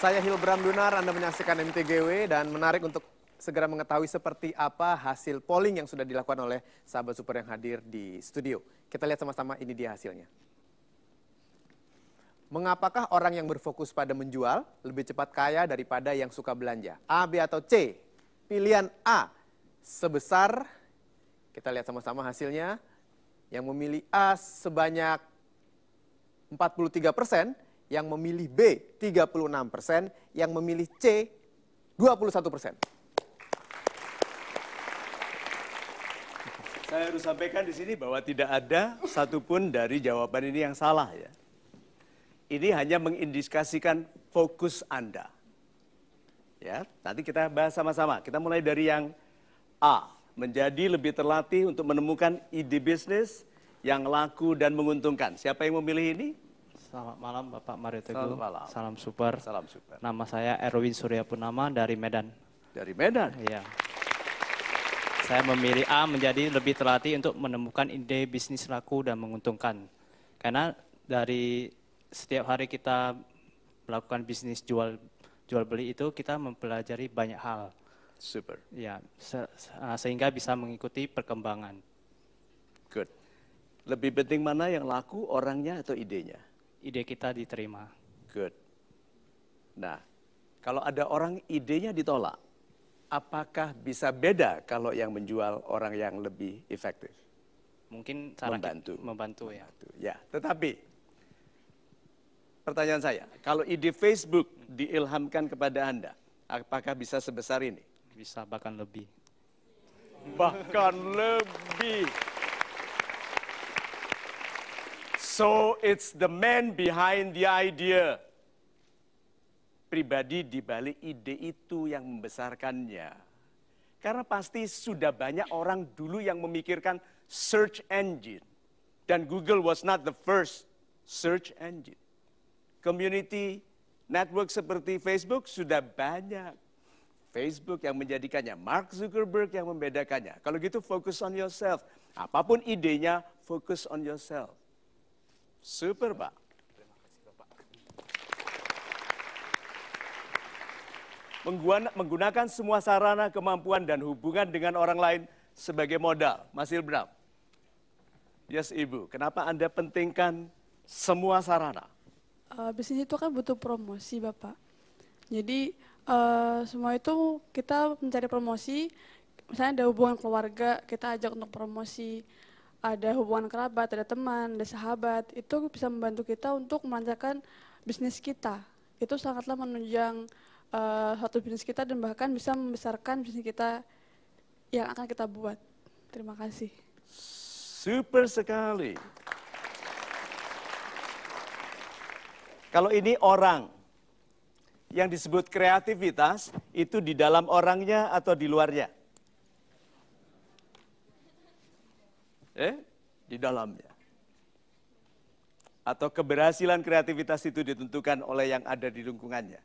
Saya Hilbram Dunar, Anda menyaksikan MTGW dan menarik untuk segera mengetahui seperti apa hasil polling yang sudah dilakukan oleh sahabat super yang hadir di studio. Kita lihat sama-sama ini dia hasilnya. Mengapakah orang yang berfokus pada menjual lebih cepat kaya daripada yang suka belanja? A, B, atau C? Pilihan A sebesar, kita lihat sama-sama hasilnya, yang memilih A sebanyak 43 persen, yang memilih B 36 persen, yang memilih C 21 persen. Saya harus sampaikan di sini bahwa tidak ada satupun dari jawaban ini yang salah ya. Ini hanya mengindikasikan fokus Anda. Ya, nanti kita bahas sama-sama. Kita mulai dari yang A, menjadi lebih terlatih untuk menemukan ide bisnis yang laku dan menguntungkan. Siapa yang memilih ini? Selamat malam Bapak Mario Teguh. Selamat malam. Salam super. Salam super. Nama saya Erwin Surya Purnama dari Medan. Dari Medan? Iya. Saya memilih A menjadi lebih terlatih untuk menemukan ide bisnis laku dan menguntungkan. Karena dari setiap hari kita melakukan bisnis jual jual beli itu kita mempelajari banyak hal. Super. Ya, se ah, sehingga bisa mengikuti perkembangan. Good. Lebih penting mana yang laku orangnya atau idenya? ide kita diterima. Good. Nah, kalau ada orang idenya ditolak, apakah bisa beda kalau yang menjual orang yang lebih efektif? Mungkin cara membantu. membantu. Membantu ya. Ya, tetapi pertanyaan saya, kalau ide Facebook diilhamkan kepada Anda, apakah bisa sebesar ini? Bisa bahkan lebih. Bahkan lebih. So it's the man behind the idea. Pribadi di balik ide itu yang membesarkannya. Karena pasti sudah banyak orang dulu yang memikirkan search engine. Dan Google was not the first search engine. Community network seperti Facebook sudah banyak. Facebook yang menjadikannya, Mark Zuckerberg yang membedakannya. Kalau gitu focus on yourself. Apapun idenya, focus on yourself. Super Pak. Terima kasih, Bapak. Menggunakan semua sarana, kemampuan, dan hubungan dengan orang lain sebagai modal. Mas Ilbram. Yes, Ibu. Kenapa Anda pentingkan semua sarana? Uh, bisnis itu kan butuh promosi, Bapak. Jadi, uh, semua itu kita mencari promosi. Misalnya ada hubungan keluarga, kita ajak untuk promosi ada hubungan kerabat, ada teman, ada sahabat, itu bisa membantu kita untuk melancarkan bisnis kita. Itu sangatlah menunjang uh, eh, satu bisnis kita dan bahkan bisa membesarkan bisnis kita yang akan kita buat. Terima kasih. Super sekali. Kalau ini orang yang disebut kreativitas itu di dalam orangnya atau di luarnya? eh, di dalamnya. Atau keberhasilan kreativitas itu ditentukan oleh yang ada di lingkungannya.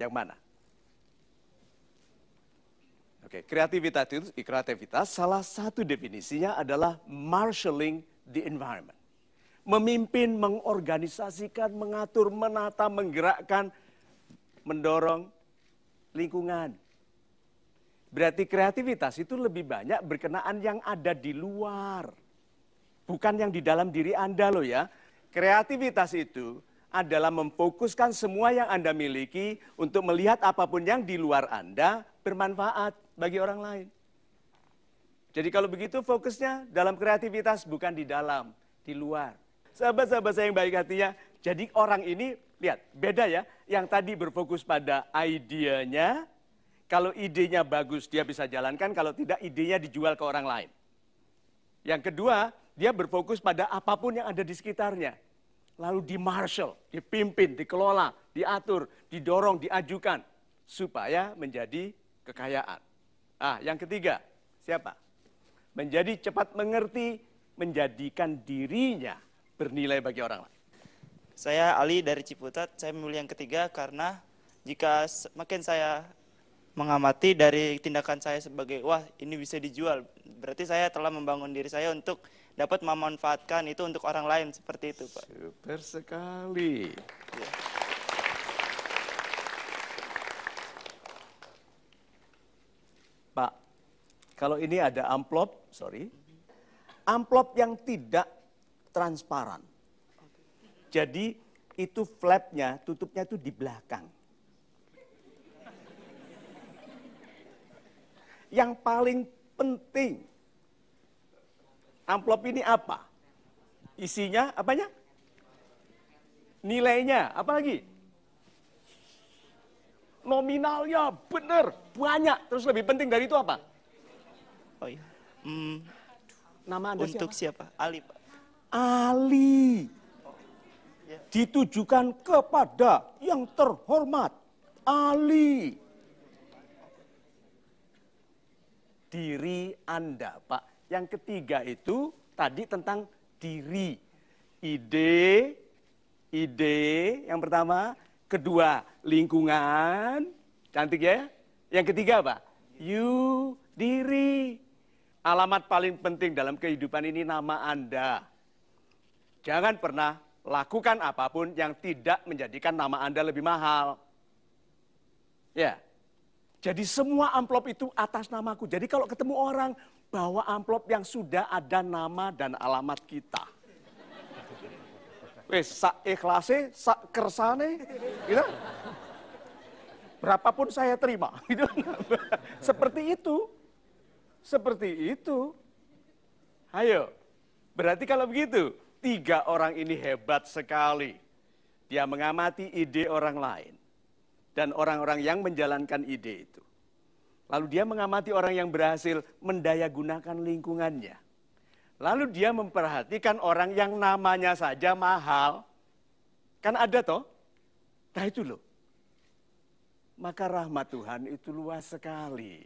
Yang mana? Oke, kreativitas itu kreativitas salah satu definisinya adalah marshalling the environment. Memimpin, mengorganisasikan, mengatur, menata, menggerakkan, mendorong lingkungan. Berarti kreativitas itu lebih banyak berkenaan yang ada di luar. Bukan yang di dalam diri Anda loh ya. Kreativitas itu adalah memfokuskan semua yang Anda miliki untuk melihat apapun yang di luar Anda bermanfaat bagi orang lain. Jadi kalau begitu fokusnya dalam kreativitas bukan di dalam, di luar. Sahabat-sahabat saya yang baik hatinya, jadi orang ini lihat beda ya, yang tadi berfokus pada idenya, kalau idenya bagus, dia bisa jalankan. Kalau tidak, idenya dijual ke orang lain. Yang kedua, dia berfokus pada apapun yang ada di sekitarnya. Lalu dimarshal, dipimpin, dikelola, diatur, didorong, diajukan. Supaya menjadi kekayaan. Ah, yang ketiga, siapa? Menjadi cepat mengerti, menjadikan dirinya bernilai bagi orang lain. Saya Ali dari Ciputat, saya memilih yang ketiga karena jika makin saya mengamati dari tindakan saya sebagai wah ini bisa dijual. Berarti saya telah membangun diri saya untuk dapat memanfaatkan itu untuk orang lain seperti itu, Pak. Super sekali. Ya. Pak, kalau ini ada amplop, sorry, amplop yang tidak transparan. Jadi itu flapnya, tutupnya itu di belakang yang paling penting. Amplop ini apa? Isinya apanya? Nilainya, apa lagi? Nominalnya benar, banyak. Terus lebih penting dari itu apa? Oh iya. Hmm, Nama Anda untuk siapa? siapa? Ali, Pak. Ali. Oh, iya. Ditujukan kepada yang terhormat Ali. diri Anda, Pak. Yang ketiga itu tadi tentang diri. Ide, ide yang pertama, kedua lingkungan, cantik ya. Yang ketiga Pak. You, diri. Alamat paling penting dalam kehidupan ini nama Anda. Jangan pernah lakukan apapun yang tidak menjadikan nama Anda lebih mahal. Ya. Yeah. Jadi semua amplop itu atas namaku. Jadi kalau ketemu orang, bawa amplop yang sudah ada nama dan alamat kita. Wes, sak ikhlase, sak kersane, gitu. Berapapun saya terima. Gitu. Seperti itu. Seperti itu. Ayo, berarti kalau begitu, tiga orang ini hebat sekali. Dia mengamati ide orang lain dan orang-orang yang menjalankan ide itu. Lalu dia mengamati orang yang berhasil mendaya gunakan lingkungannya. Lalu dia memperhatikan orang yang namanya saja mahal. Kan ada toh? Nah itu loh. Maka rahmat Tuhan itu luas sekali.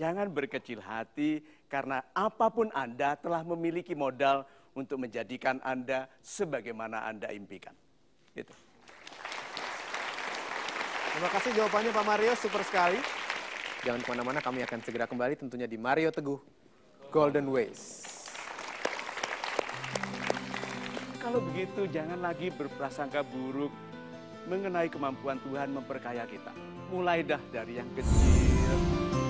Jangan berkecil hati karena apapun Anda telah memiliki modal untuk menjadikan Anda sebagaimana Anda impikan. Gitu. Terima kasih jawabannya Pak Mario, super sekali. Jangan kemana-mana, kami akan segera kembali tentunya di Mario Teguh Golden Ways. Kalau begitu jangan lagi berprasangka buruk mengenai kemampuan Tuhan memperkaya kita. Mulai dah dari yang kecil.